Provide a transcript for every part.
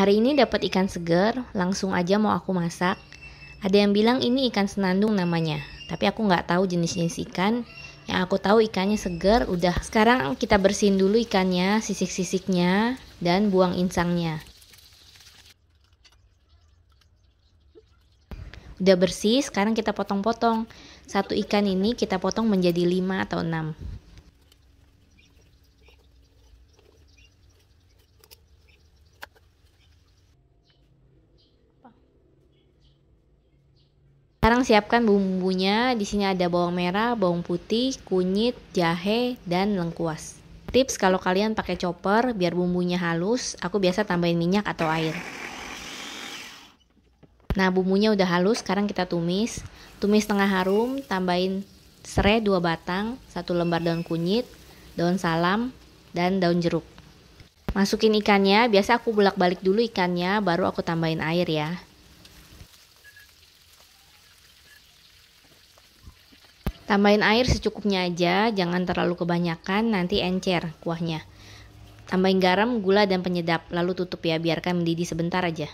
Hari ini dapat ikan segar, langsung aja mau aku masak. Ada yang bilang ini ikan senandung namanya, tapi aku nggak tahu jenis-jenis ikan. Yang aku tahu ikannya segar. udah. Sekarang kita bersihin dulu ikannya, sisik-sisiknya, dan buang insangnya. Udah bersih, sekarang kita potong-potong. Satu ikan ini kita potong menjadi lima atau enam. Sekarang siapkan bumbunya. Di sini ada bawang merah, bawang putih, kunyit, jahe, dan lengkuas. Tips kalau kalian pakai chopper biar bumbunya halus, aku biasa tambahin minyak atau air. Nah, bumbunya udah halus, sekarang kita tumis. Tumis setengah harum, tambahin serai 2 batang, satu lembar daun kunyit, daun salam, dan daun jeruk. Masukin ikannya, biasa aku bolak-balik dulu ikannya, baru aku tambahin air ya. Tambahin air secukupnya aja, jangan terlalu kebanyakan, nanti encer kuahnya. Tambahin garam, gula, dan penyedap, lalu tutup ya, biarkan mendidih sebentar aja.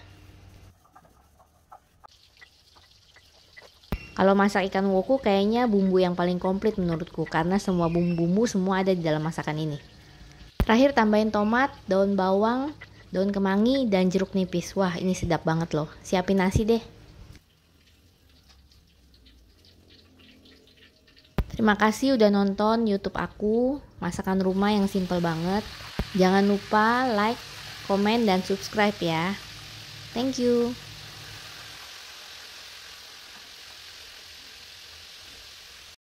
Kalau masak ikan woku kayaknya bumbu yang paling komplit menurutku karena semua bumbu-bumbu semua ada di dalam masakan ini. Terakhir tambahin tomat, daun bawang, daun kemangi, dan jeruk nipis. Wah ini sedap banget loh. Siapin nasi deh. Terima kasih udah nonton YouTube aku, masakan rumah yang simple banget. Jangan lupa like, comment dan subscribe ya. Thank you.